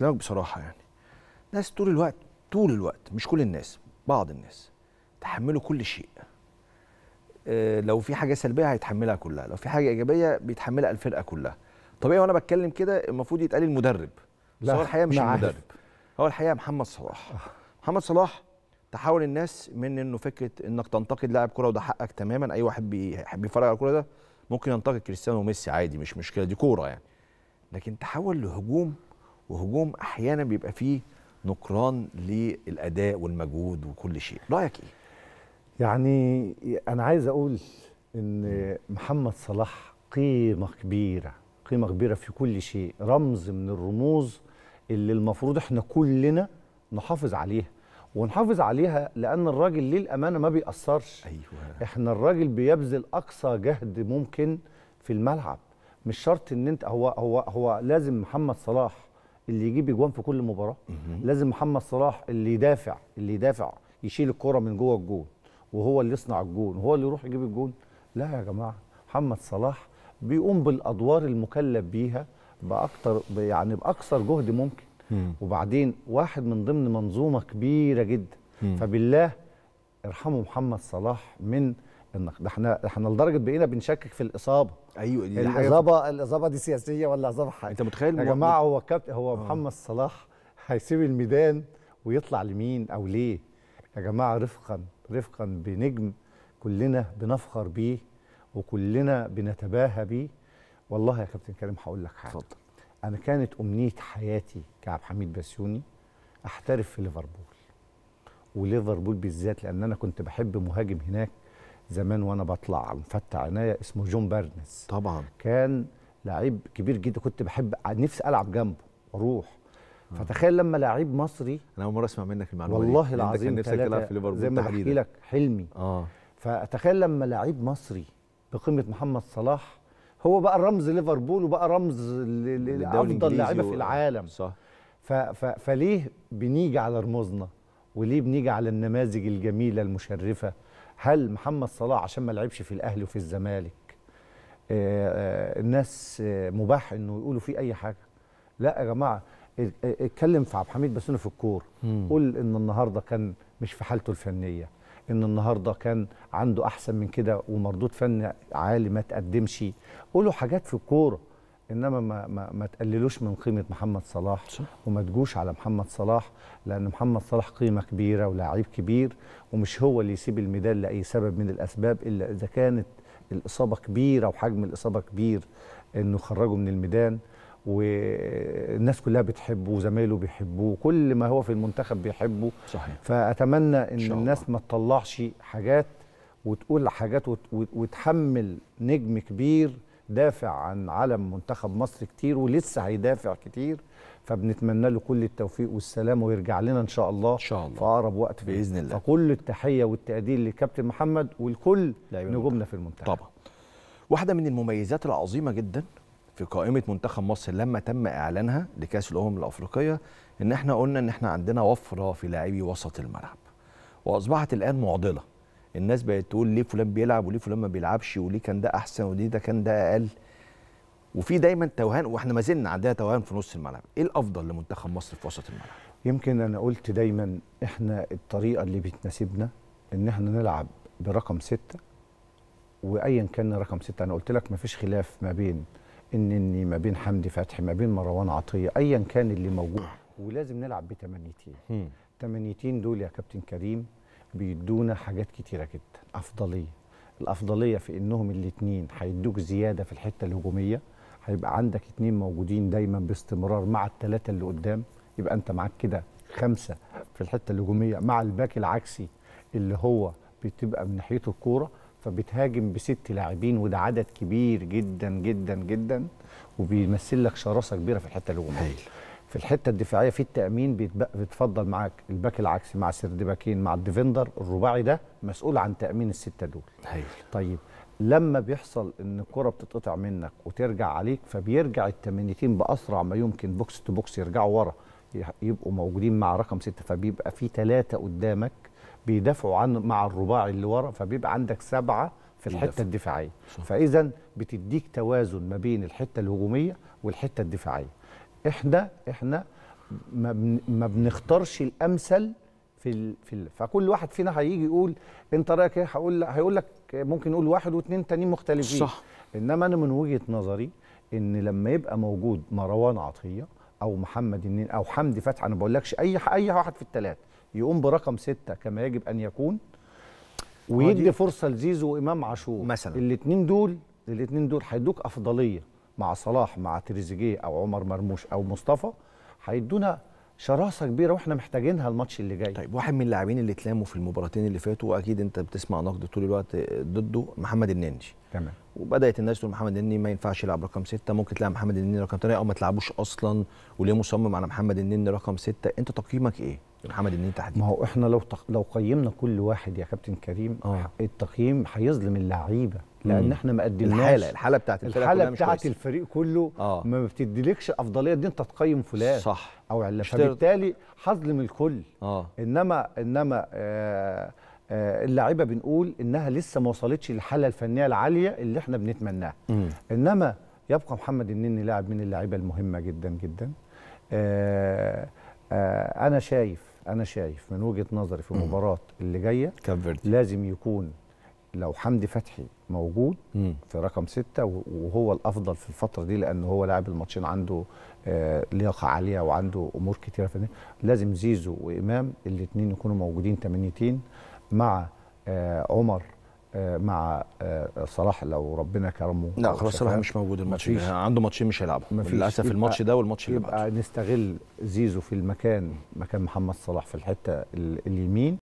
بكلمك بصراحه يعني ناس طول الوقت طول الوقت مش كل الناس بعض الناس تحملوا كل شيء آه لو في حاجه سلبيه هيتحملها كلها لو في حاجه ايجابيه بيتحملها الفرقه كلها طبيعي وانا بتكلم كده المفروض يتقال المدرب لا هو الحقيقه مش المدرب هو الحقيقه محمد صلاح آه. محمد صلاح تحول الناس من انه فكره انك تنتقد لاعب كوره وده حقك تماما اي واحد بيحب يتفرج على الكوره ده ممكن ينتقد كريستيانو وميسي عادي مش مشكله دي كوره يعني لكن تحول لهجوم وهجوم احيانا بيبقى فيه نكران للاداء والمجهود وكل شيء رايك ايه يعني انا عايز اقول ان محمد صلاح قيمه كبيره قيمه كبيره في كل شيء رمز من الرموز اللي المفروض احنا كلنا نحافظ عليها ونحافظ عليها لان الراجل للامانه ما بيأثرش أيوة. احنا الراجل بيبذل اقصى جهد ممكن في الملعب مش شرط ان انت هو هو هو لازم محمد صلاح اللي يجيب اجوان في كل مباراه لازم محمد صلاح اللي يدافع اللي يدافع يشيل الكره من جوه الجون وهو اللي يصنع الجون وهو اللي يروح يجيب الجون لا يا جماعه محمد صلاح بيقوم بالادوار المكلف بيها باكثر يعني باكثر جهد ممكن مم. وبعدين واحد من ضمن منظومه كبيره جدا مم. فبالله ارحموا محمد صلاح من النقد احنا احنا لدرجه بقينا بنشكك في الاصابه ايوه دي الاصابه الاصابه دي سياسيه ولا اصابه حاجه انت متخيل يا جماعه هو كابت هو أوه. محمد صلاح هيسيب الميدان ويطلع لمين او ليه يا جماعه رفقا رفقا بنجم كلنا بنفخر بيه وكلنا بنتباهى بيه والله يا كابتن كريم هقول لك حاجه اتفضل انا كانت امنيه حياتي كعبد حميد بسيوني احترف في ليفربول وليفربول بالذات لان انا كنت بحب مهاجم هناك زمان وانا بطلع مفتح عينيا اسمه جون بارنس طبعا كان لعيب كبير جدا كنت بحب نفسي العب جنبه واروح آه. فتخيل لما لعيب مصري انا اول مره اسمع منك المعلومه والله دي. العظيم كان نفسك تلعب في ليفربول زي ما بحكي لك حلمي اه فتخيل لما لعيب مصري بقيمه محمد صلاح هو بقى رمز ليفربول وبقى رمز لافضل لعيبه في العالم صح ف ف فليه بنيجي على رموزنا وليه بنيجي على النماذج الجميله المشرفه هل محمد صلاح عشان ما لعبش في الاهلي وفي الزمالك آه، آه، الناس آه، مباح انه يقولوا فيه اي حاجه لا يا جماعه اتكلم في عبد الحميد بسونه في الكوره قول ان النهارده كان مش في حالته الفنيه ان النهارده كان عنده احسن من كده ومردود فني عالي ما تقدمش قولوا حاجات في الكوره انما ما, ما, ما تقللوش من قيمه محمد صلاح صح. وما تجوش على محمد صلاح لان محمد صلاح قيمه كبيره ولاعيب كبير ومش هو اللي يسيب الميدان لاي سبب من الاسباب الا اذا كانت الاصابه كبيره وحجم الاصابه كبير انه خرجه من الميدان والناس كلها بتحبه وزمايله بيحبوه كل ما هو في المنتخب بيحبه صحيح. فاتمنى ان شاء الناس ما تطلعش حاجات وتقول حاجات وتحمل نجم كبير دافع عن علم منتخب مصر كتير ولسه هيدافع كتير فبنتمنى له كل التوفيق والسلامه ويرجع لنا ان شاء الله ان شاء الله في اقرب وقت باذن الله فكل التحيه والتقدير لكابتن محمد ولكل نجومنا في المنتخب طبعا واحده من المميزات العظيمه جدا في قائمه منتخب مصر لما تم اعلانها لكاس الامم الافريقيه ان احنا قلنا ان احنا عندنا وفره في لاعبي وسط الملعب واصبحت الان معضله الناس بقت تقول ليه فلان بيلعب وليه فلان ما بيلعبش وليه كان ده احسن وليه ده كان ده اقل وفي دايما توهان واحنا ما زلنا عندنا توهان في نص الملعب ايه الافضل لمنتخب مصر في وسط الملعب يمكن انا قلت دايما احنا الطريقه اللي بتناسبنا ان احنا نلعب برقم ستة وايا كان رقم ستة انا قلت لك ما فيش خلاف ما بين النني ما بين حمدي فتحي ما بين مروان عطيه ايا كان اللي موجود آه. ولازم نلعب بتمنيتين تمنيتين دول يا كابتن كريم بيدونا حاجات كتيره جدا افضليه الافضليه في انهم الاثنين هيدوك زياده في الحته الهجوميه هيبقى عندك اثنين موجودين دايما باستمرار مع الثلاثه اللي قدام يبقى انت معاك كده خمسه في الحته الهجوميه مع الباك العكسي اللي هو بتبقى من ناحيته الكوره فبتهاجم بست لاعبين وده عدد كبير جدا جدا جدا وبيمثل لك شراسه كبيره في الحته الهجوميه في الحته الدفاعيه في التامين بيتفضل معاك الباك العكسي مع باكين مع الديفندر الرباعي ده مسؤول عن تامين السته دول هيل. طيب لما بيحصل ان الكره بتتقطع منك وترجع عليك فبيرجع التمنيتين باسرع ما يمكن بوكس تو بوكس يرجعوا ورا يبقوا موجودين مع رقم سته فبيبقى في ثلاثه قدامك بيدافعوا عن مع الرباعي اللي ورا فبيبقى عندك سبعه في الحته الدفاعيه فاذا بتديك توازن ما بين الحته الهجوميه والحته الدفاعيه احنا احنا ما بنختارش الامثل في ال... في ال... فكل واحد فينا هيجي يقول انت رايك ايه هقول هيقول لك ممكن يقول واحد واثنين تانيين مختلفين صح انما انا من وجهه نظري ان لما يبقى موجود مروان عطيه او محمد النين او حمدي فتحي انا ما بقولكش اي اي واحد في الثلاث يقوم برقم سته كما يجب ان يكون ويدي فرصه لزيزو وامام عاشور مثلا الاثنين دول الاثنين دول هيدوك افضليه مع صلاح مع تريزيجيه او عمر مرموش او مصطفى هيدونا شراسه كبيره واحنا محتاجينها الماتش اللي جاي طيب واحد من اللاعبين اللي اتلاموا في المباراتين اللي فاتوا واكيد انت بتسمع نقد طول الوقت ضده محمد النني تمام وبدات الناس تقول محمد النني ما ينفعش يلعب رقم سته ممكن تلعب محمد النني رقم ثمانيه او ما تلعبوش اصلا وليه مصمم على محمد النني رقم سته انت تقييمك ايه محمد النني تحديدا ما هو احنا لو تق... لو قيمنا كل واحد يا كابتن كريم آه. التقييم هيظلم اللعيبه لان احنا ما قدمناش الحاله الحاله بتاعت الفريق الحاله بتاعت الفريق كله آه. ما بتديلكش الافضليه دي انت تقيم فلان صح او علان فبالتالي حظلم الكل آه. انما انما آه, آه، اللاعيبه بنقول انها لسه ما وصلتش للحاله الفنيه العاليه اللي احنا بنتمناها انما يبقى محمد النني لاعب من اللاعيبه المهمه جدا جدا آه آه انا شايف انا شايف من وجهه نظري في المباراه اللي جايه لازم يكون لو حمدي فتحي موجود مم. في رقم ستة وهو الافضل في الفتره دي لان هو لاعب الماتشين عنده آه، لياقه عاليه وعنده امور كتيره في لازم زيزو وامام الاثنين يكونوا موجودين تمنيتين مع آه، عمر آه، مع صلاح لو ربنا كرمه لا خلاص صلاح مش موجود الماتش عنده ماتشين مش هيلعبهم للاسف الماتش ده والماتش اللي بعده يبقى نستغل زيزو في المكان مكان محمد صلاح في الحته اليمين